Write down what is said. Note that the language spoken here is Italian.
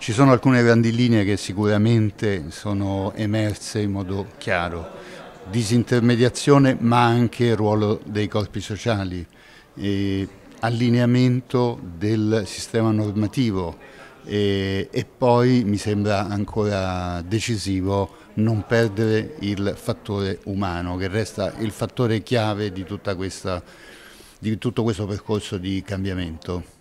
Ci sono alcune grandi linee che sicuramente sono emerse in modo chiaro, disintermediazione ma anche ruolo dei corpi sociali, allineamento del sistema normativo e, e poi mi sembra ancora decisivo non perdere il fattore umano che resta il fattore chiave di, questa, di tutto questo percorso di cambiamento.